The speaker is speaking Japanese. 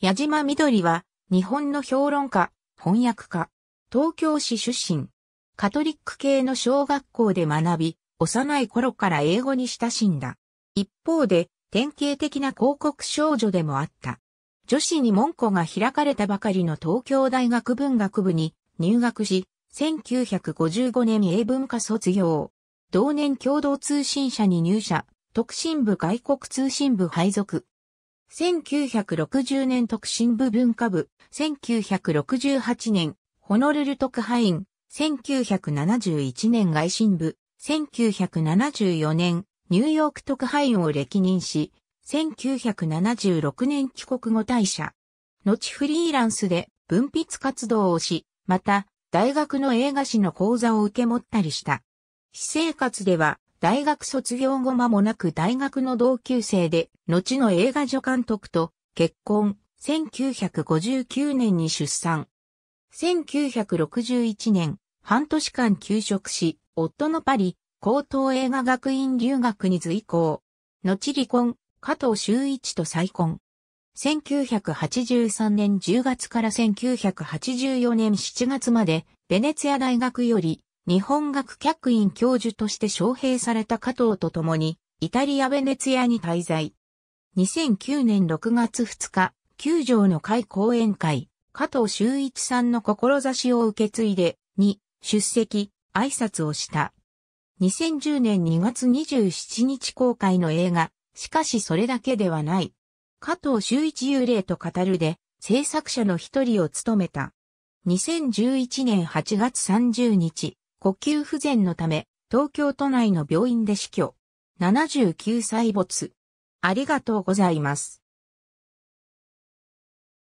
矢島みどりは、日本の評論家、翻訳家、東京市出身、カトリック系の小学校で学び、幼い頃から英語に親しんだ。一方で、典型的な広告少女でもあった。女子に門戸が開かれたばかりの東京大学文学部に入学し、1955年英文科卒業。同年共同通信社に入社、特進部外国通信部配属。1960年特進部文化部、1968年、ホノルル特派員、1971年外進部、1974年、ニューヨーク特派員を歴任し、1976年帰国後退社。後フリーランスで文筆活動をし、また、大学の映画史の講座を受け持ったりした。私生活では、大学卒業後間もなく大学の同級生で、後の映画助監督と結婚、1959年に出産。1961年、半年間休職し、夫のパリ、高等映画学院留学に随行。後離婚、加藤修一と再婚。1983年10月から1984年7月まで、ベネツィア大学より日本学客員教授として招聘された加藤と共に、イタリア・ベネツィアに滞在。2009年6月2日、九条の会講演会、加藤修一さんの志を受け継いで、に、出席、挨拶をした。2010年2月27日公開の映画、しかしそれだけではない。加藤修一幽霊と語るで、制作者の一人を務めた。2011年8月30日、呼吸不全のため、東京都内の病院で死去。79歳没。ありがとうございます。